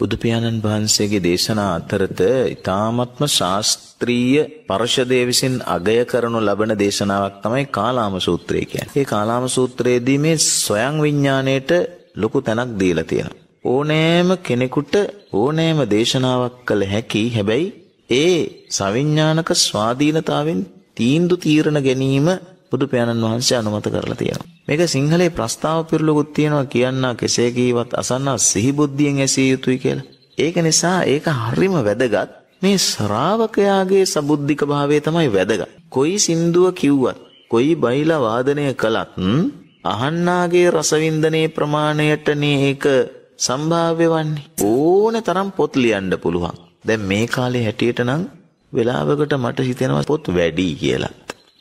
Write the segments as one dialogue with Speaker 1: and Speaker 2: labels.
Speaker 1: බුදුපියාණන් වහන්සේගේ දේශනා අතරත ඊ타මත්ම ශාස්ත්‍රීය පරිශදයේ විසින් අගය කරනු ලබන දේශනාවක් තමයි කාලාම සූත්‍රය කියන්නේ. මේ කාලාම සූත්‍රයේදී මේ සොයං විඥාණයට ලොකු තැනක් දීලා තියෙනවා. ඕනෑම කෙනෙකුට ඕනෑම දේශනාවක් කළ හැකි. හැබැයි ඒ සවිඥානික ස්වාධීනතාවෙන් තීන්දුව තීරණ ගැනීම බුදු පියාණන් වහන්සේ අනුමත කරලා තියෙනවා. මේක සිංහලේ ප්‍රස්තාව පිරලුකුත් තියෙනවා කියන්නා කෙසේ කීවත් අසන්නා සිහිබුද්ධියෙන් ඇසිය යුතුයි කියලා. ඒක නිසා ඒක හරිම වැදගත්. මේ ශ්‍රාවකයාගේ සබුද්ධික භාවය තමයි වැදගත්. කොයි සින්දුව කිව්වත්, කොයි බයිලා වාදනය කළත් අහන්නාගේ රසවින්දනයේ ප්‍රමාණයටනේ ඒක සම්භාව්‍ය වන්නේ. ඕන තරම් පොත් ලියන්න පුළුවන්. දැන් මේ කාලේ හැටියට නම් වෙලාවකට මට හිතෙනවා පොත් වැඩි කියලා.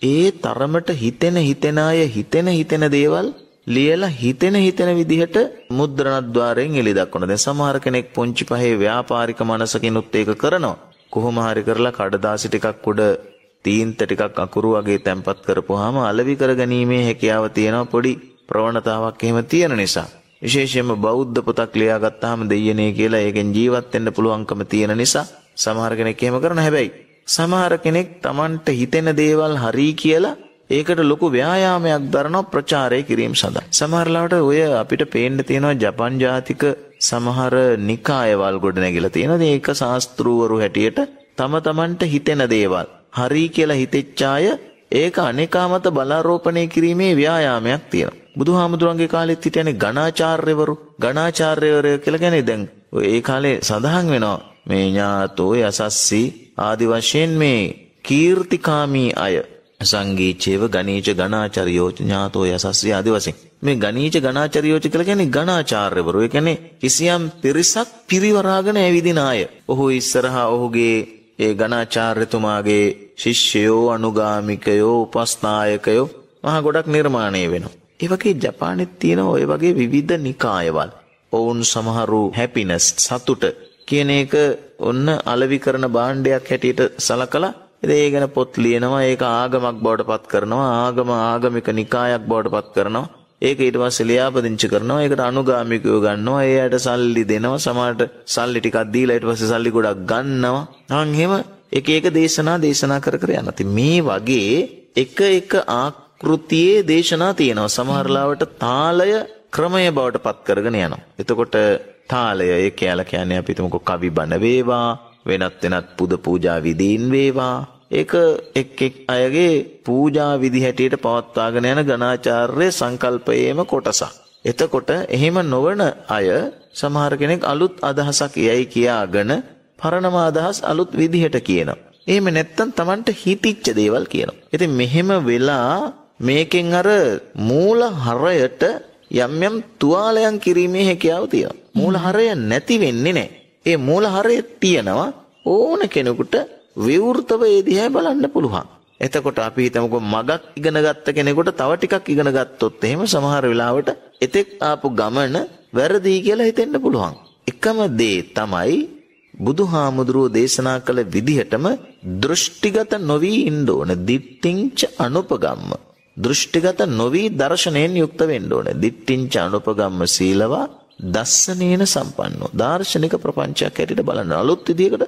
Speaker 1: ඒ තරමට හිතෙන හිතෙන අය හිතෙන හිතෙන දේවල් ලියලා හිතෙන හිතෙන විදිහට මුද්‍රණද්්වාරයෙන් එළි දක්වන. දැන් සමහර කෙනෙක් පුංචි පහේ ව්‍යාපාරික මනසකිනුත් ඒක කරනවා. කොහොම හරි කරලා කඩදාසි ටිකක් උඩ තීන්ත ටිකක් අකුරු වගේ තැම්පත් කරපුවාම අලවි කරගැනීමේ හැකියාව තියෙනවා පොඩි ප්‍රවණතාවක් එහෙම තියෙන නිසා. විශේෂයෙන්ම බෞද්ධ පොතක් ලියාගත්තාම දෙයනේ කියලා ඒකෙන් ජීවත් වෙන්න පුළුවන්කම තියෙන නිසා සමහර කෙනෙක් එහෙම කරන හැබැයි සමහර කෙනෙක් Tamanට හිතෙන දේවල් හරි කියලා ඒකට ලොකු ව්‍යායාමයක් දරනවා ප්‍රචාරය කිරීම සඳහා. සමහරලාට ඔය අපිට පේන්න තියෙනවා ජපන් ජාතික සමහර නිකායවල් ගොඩනැගිලා තියෙනවා. ඒක ශාස්ත්‍රූවරු හැටියට තම තමන්ට හිතෙන දේවල් හරි කියලා හිතෙච්ච අය ඒක අනේකා මත බලාරෝපණය කිරීමේ ව්‍යායාමයක් තියෙනවා. බුදුහාමුදුරන්ගේ කාලෙත් හිටියනේ ගණාචාර්යවරු. ගණාචාර්යවරු කියලා කියන්නේ දැන් ඒ කාලේ සඳහන් වෙනවා මේ ඥාතෝ යසස්සි ආදි වශයෙන් මේ කීර්තිකාමී අය සංගීචේව ගණීච ගණාචරියෝච ඥාතෝ යසස්සි ආදි වශයෙන් මේ ගණීච ගණාචරියෝච කියලා කියන්නේ ගණාචාර්යවරු ඒ කියන්නේ කිසියම් පිරිසක් පිරිවරාගෙන ඇවිදින අය ඔහු ඉස්සරහා ඔහුගේ ඒ ගණාචාර්යතුමාගේ ශිෂ්‍යයෝ අනුගාමිකයෝ උපස්ථායකයෝ මහා ගොඩක් නිර්මාණය වෙනවා ඒ වගේ ජපානෙත් තියෙන ඔය වගේ විවිධ නිකායවල ඔවුන් සමහරු හැපිනස් සතුට කියන එක ඔන්න අලවි කරන භාණ්ඩයක් හැටියට සලකලා ඉතින් ඒ ගැන පොත් ලියනවා ඒක ආගමක් බවට පත් කරනවා ආගම ආගමික නිකායක් බවට පත් කරනවා ඒක ඊට පස්සේ ලියාපදිංචි කරනවා ඒකට අනුගාමිකයෝ ගන්නවා එයාට සල්ලි දෙනවා සමහරට සල්ලි ටිකක් දීලා ඊට පස්සේ සල්ලි ගොඩක් ගන්නවා නම් එහෙම එක එක දේශනා දේශනා කර කර යනවා මේ වගේ එක එක ආකෘතියේ දේශනා තියෙනවා සමහරලාවට තාලය ක්‍රමය බවට පත් කරගෙන යනවා එතකොට තාලය ඒ කෑල කියන්නේ අපි තුමුකෝ කවි බණ වේවා වෙනත් වෙනත් පුද පූජා විදීන් වේවා ඒක එක් එක් අයගේ පූජා විදි හැටියට පවත්වාගෙන යන ගණාචාර්ය සංකල්පයේම කොටසක්. එතකොට එහෙම නොවන අය සමහර කෙනෙක් අලුත් අදහසක් යයි කියාගෙන පරණම අදහස් අලුත් විදිහට කියනවා. එහෙම නැත්තම් Tamanට හිතිච්ච දේවල් කියනවා. ඉතින් මෙහෙම වෙලා මේකෙන් අර මූල හරයට යම් යම් තුවාලයන් කිරීමේ හැකියාව තියෙනවා. මූලහරය නැති වෙන්නේ නැහැ. ඒ මූලහරය තියෙනවා ඕන කෙනෙකුට විවෘතව ඒ දිහා බලන්න පුළුවන්. එතකොට අපි හිතමුකෝ මගක් ඉගෙන ගත්ත කෙනෙකුට තව ටිකක් ඉගෙන ගත්තොත් එහෙම සමහර වෙලාවට එතෙක් ආපු ගමන වැරදි කියලා හිතෙන්න පුළුවන්. එකම දේ තමයි බුදුහාමුදුරුව දේශනා කළ විදිහටම දෘෂ්ටිගත නොවී ඉන්න ඕන. දිට්ඨිංච අනුපගම්ම. දෘෂ්ටිගත නොවී දර්ශනයෙන් යුක්ත වෙන්න ඕනේ. දිට්ඨිංච අනුපගම්ම සීලවා දස්සනේන සම්පන්නෝ. දාර්ශනික ප්‍රපංචයක් හැටියට බලන්න අලුත් විදියකට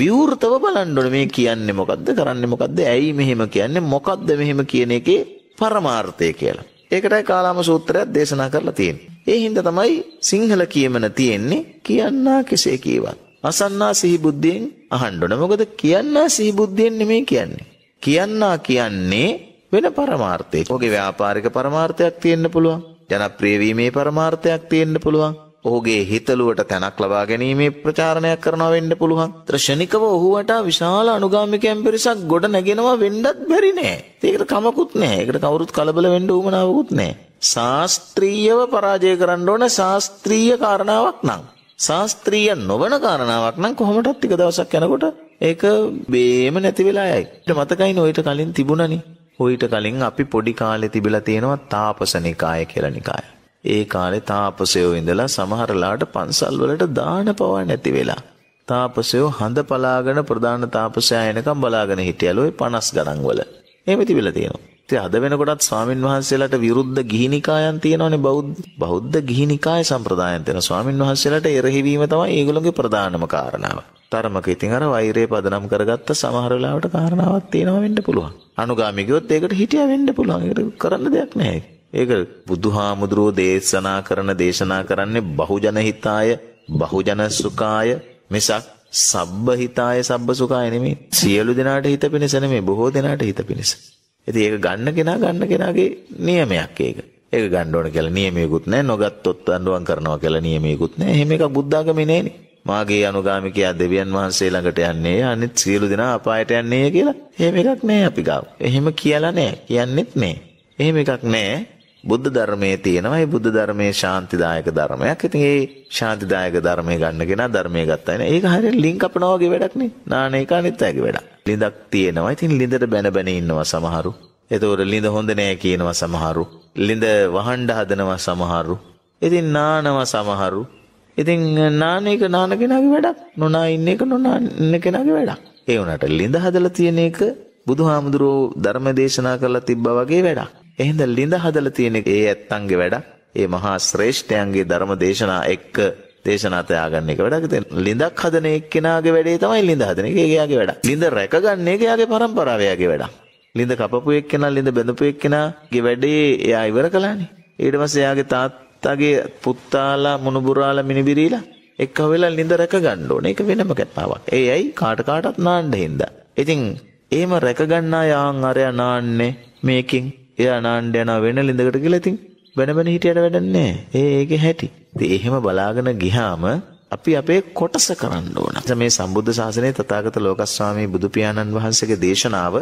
Speaker 1: විවෘතව බලන්න ඕනේ මේ කියන්නේ මොකද්ද? කරන්නේ මොකද්ද? ඇයි මෙහෙම කියන්නේ? මොකද්ද මෙහෙම කියන එකේ පරමාර්ථය කියලා. ඒකටයි කාලාම සූත්‍රයක් දේශනා කරලා තියෙන්නේ. ඒ හින්දා තමයි සිංහල කියමන තියෙන්නේ කියන්නා කෙසේ කීවත්. අසන්නා සිහිබුද්ධියෙන් අහන්න ඕන. මොකද කියන්නා සිහිබුද්ධියෙන් නෙමෙයි කියන්නේ. කියන්නා කියන්නේ වෙන පරමාර්ථයක්. ඔහුගේ ව්‍යාපාරික පරමාර්ථයක් තියෙන්න පුළුවන්. ජනප්‍රිය වීමේ පරමාර්ථයක් තියෙන්න පුළුවන්. ඔහුගේ හිතලුවට තැනක් ලබා ගැනීමේ ප්‍රචාරණයක් කරනවා වෙන්න පුළුවන්. ත්‍රෂණිකව ඔහු වටා විශාල අනුගාමිකයන් පිරිසක් ගොඩ නැගෙනවා වෙන්නත් බැරි නෑ. ඒකට කමකුත් නෑ. ඒකට කවුරුත් කලබල වෙන්න උවමනාවකුත් නෑ. ශාස්ත්‍රීයව පරාජය කරන්න ඕන ශාස්ත්‍රීය කාරණාවක් නම් ශාස්ත්‍රීය නොවන කාරණාවක් නම් කොහොමටත් ටික දවසක් යනකොට ඒක බේම නැති වෙලා යයි. මතකයි නොයිට කලින් තිබුණනේ. ඔයිට කලින් අපි පොඩි කාලෙ තිබිලා තියෙනවා තාපස නිකාය කියලා නිකාය. ඒ කාලේ තාපසයෝ ඉඳලා සමහරලාට පන්සල් වලට දාන පවා නැති වෙලා. තාපසයෝ හඳ පලාගෙන ප්‍රධාන තාපසයා එනකම් බලාගෙන හිටියලු ඒ 50 ගණන් වල. එහෙම තිබිලා තියෙනවා. ඉතින් අද වෙනකොටත් ස්වාමින් වහන්සේලාට විරුද්ධ ගිහිනිකායන් තියෙනවනේ බෞද්ධ බෞද්ධ ගිහිනිකාය සම්ප්‍රදායන් තියෙන ස්වාමින් වහන්සේලාට එරෙහිවීම තමයි ඒගොල්ලෝගේ ප්‍රධානම කාරණාව. තරමක ඉතින් අර වෛරය පදනම් කරගත්ත සමහර වෙලාවට කාරණාවක් තියෙනවා වෙන්න පුළුවන්. අනුගාමී ගියොත් ඒකට හිටියා වෙන්න පුළුවන්. ඒකට කරන්න දෙයක් නැහැ. ඒක බුදුහාමුදුරුවෝ දේශනා කරන දේශනා කරන්නේ බහුජන හිතාය බහුජන සුඛාය මිසක් සබ්බ හිතාය සබ්බ සුඛාය නෙමෙයි. සියලු දෙනාට හිත පිණිස නෙමෙයි බොහෝ දෙනාට හිත පිණිස. ඉතින් ඒක ගන්න කෙනා ගන්න කෙනාගේ නියමයක් ඒක. ඒක ගන්න ඕන කියලා නියමයකුත් නැහැ. නොගත්තොත් අඬුවම් කරනවා කියලා නියමයකුත් නැහැ. එහෙම එකක් බුද්ධාගමේ නැහැනේ. මාගේ අනුගාමිකයා දෙවියන් වහන්සේ ළඟට යන්නේ අනිත් සියලු දෙනා අපායට යන්නේ කියලා. එහෙම එකක් නෑ අපි ගාව. එහෙම කියලා නෑ. කියන්නෙත් නෑ. එහෙම එකක් නෑ. බුද්ධ ධර්මයේ තියෙනවා මේ බුද්ධ ධර්මයේ ශාන්තිදායක ධර්මයක්. ඉතින් ඒ ශාන්තිදායක ධර්මය ගන්න කෙනා ධර්මයේ ගත්තා නේ. ඒක හරියට ලින්ක් අපනවා වගේ වැඩක් නේ. නාන ඒක අනිත් අයගේ වැඩක්. ලිඳක් තියෙනවා. ඉතින් ලිඳට බැන බැන ඉන්නවා සමහරු. එතකොට ලිඳ හොඳ නෑ කියනවා සමහරු. ලිඳ වහණ්ඩ හදනවා සමහරු. ඉතින් නානවා සමහරු. ඉතින් නාන එක නාන කෙනාගේ වැඩක් නොනා ඉන්න එක නොනා ඉන්න කෙනාගේ වැඩක් ඒ වුණාට ලිඳ හදලා තියෙන එක බුදුහාමුදුරෝ ධර්ම දේශනා කරලා තිබ්බා වගේ වැඩක් එහෙනම් ලිඳ හදලා තියෙන ඒ ඇත්තන්ගේ වැඩක් ඒ මහා ශ්‍රේෂ්ඨයන්ගේ ධර්ම දේශනා එක්ක දේශනා තයාගන්න එක වැඩක් ඉතින් ලිඳක් හදන එක්කෙනාගේ වැඩේ තමයි ලිඳ හදන එක එයාගේ වැඩක් ලිඳ රැකගන්න එක එයාගේ පරම්පරාව එයාගේ වැඩක් ලිඳ කපපු එක්කෙනා ලිඳ බඳපු එක්කෙනාගේ වැඩේ එයා ඉවර කළානේ ඊට පස්සේ එයාගේ තාත් තාත්තගේ පුත්තාලා මුණුබුරාලා මිනිබිරීලා එක්ක වෙලා නිඳ රැක ගන්න ඕනේ. ඒක වෙනම කතාවක්. ඒ ඇයි කාට කාටත් නාන්න හින්දා. ඉතින් එහෙම රැක ගන්නා යාන් අරයා නාන්නේ මේකෙන්. එයා නාන්න යන වෙන ලිඳකට කියලා ඉතින් බැන බැන හිටියට වැඩන්නේ. ඒ ඒකේ හැටි. ඉතින් එහෙම බලාගෙන ගියාම අපි අපේ කොටස කරන්න ඕන. මේ සම්බුද්ධ ශාසනයේ තථාගත ලෝකස්වාමී බුදු පියාණන් වහන්සේගේ දේශනාව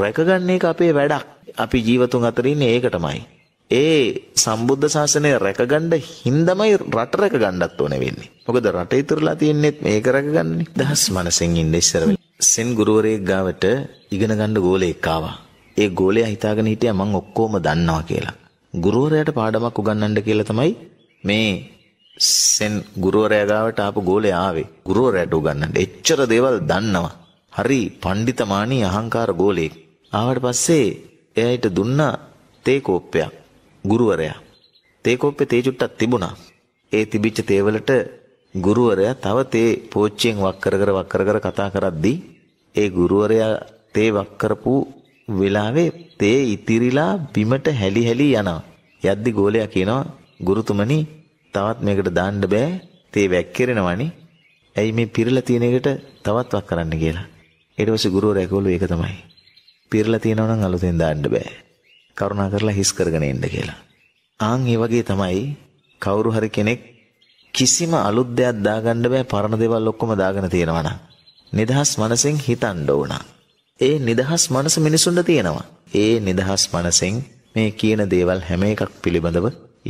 Speaker 1: රැකගන්න එක අපේ වැඩක්. අපි ජීවතුන් අතර ඉන්නේ ඒකටමයි. ඒ සම්බුද්ධ ශාසනය රැකගන්න හින්දමයි රට රැකගන්නත් ඕනේ වෙන්නේ. මොකද රට ඉතුරුලා තියෙන්නේ මේක රැකගන්නේ. දහස් මනසෙන් ඉන්න ඉස්සර සෙන් ගුරුවරයෙක් ගාවට ඉගෙන ගන්න ගෝලයෙක් ආවා. ඒ ගෝලයා හිතාගෙන හිටියා මං ඔක්කොම දන්නවා කියලා. ගුරුවරයාට පාඩමක් උගන්වන්න කියලා තමයි මේ සෙන් ගුරුවරයා ගාවට ආපු ගෝලේ ආවේ ගුරුවරයාට උගන්නන්න. එච්චර දේවල් දන්නවා. හරි පණ්ඩිතමානී අහංකාර ගෝලෙක්. ආවට පස්සේ එයාට දුන්නා තේ කෝප්පයක්. ගුරුවරයා. තේ කෝප්පේ තේ චුට්ටක් තිබුණා. ඒ තිබිච්ච තේවලට ගුරුවරයා තව තේ පෝච්චියෙන් වක් කර කර වක් කර කර කතා කරද්දී ඒ ගුරුවරයා තේ වක් කරපු වෙලාවේ තේ ඉතිරිලා බිමට හැලි හැලි යනවා. යද්දි ගෝලයා කියනවා ගුරුතුමනි තවත් මේකට දාන්න බෑ තේ වැක්කිරෙනවනේ. ඇයි මේ පිරලා තියෙන එකට තවත් වක් කරන්න කියලා. ඊට පස්සේ ගුරුවරයා කිව්වලු ඒක තමයි. පිරලා තියෙනවා නම් අලුතෙන් දාන්න බෑ. කරුණා කරලා හිස් කරගෙන ඉන්න කියලා. ආන් ඒ වගේ තමයි කවුරු හරි කෙනෙක් කිසිම අලුත් දෙයක් දාගන්න බෑ පරණ දේවල් ඔක්කොම දාගෙන තියෙනවා නම්. නිදහස් මනසෙන් හිතන්න ඕන. ඒ නිදහස් මනස මිනිසුන්ට තියෙනවා. ඒ නිදහස් මනසෙන් මේ කියන දේවල් හැම එකක් පිළිබඳව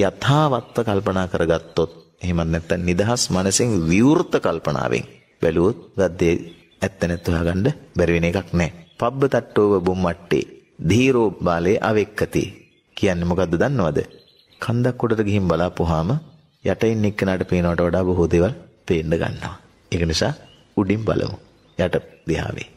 Speaker 1: යථාවත්ව කල්පනා කරගත්තොත් එහෙමත් නැත්නම් නිදහස් මනසෙන් විවෘත කල්පනාවෙන් බැලුවොත් ගද්දේ ඇත්ත නැත්තු හොයාගන්න බැරි වෙන එකක් නැහැ. පබ්බ තට්ටෝව බොම්මට්ටේ ධීරෝබ්බාලේ අවෙක්කති කියන්නේ මොකද්ද දන්නවද? කන්දක් උඩට ගිහින් බලාපුවාම යටින් එක්කනට පේනවට වඩා බොහෝ දේවල් පේන්න ගන්නවා. ඒක නිසා උඩින් බලමු. යට දිහා වේ.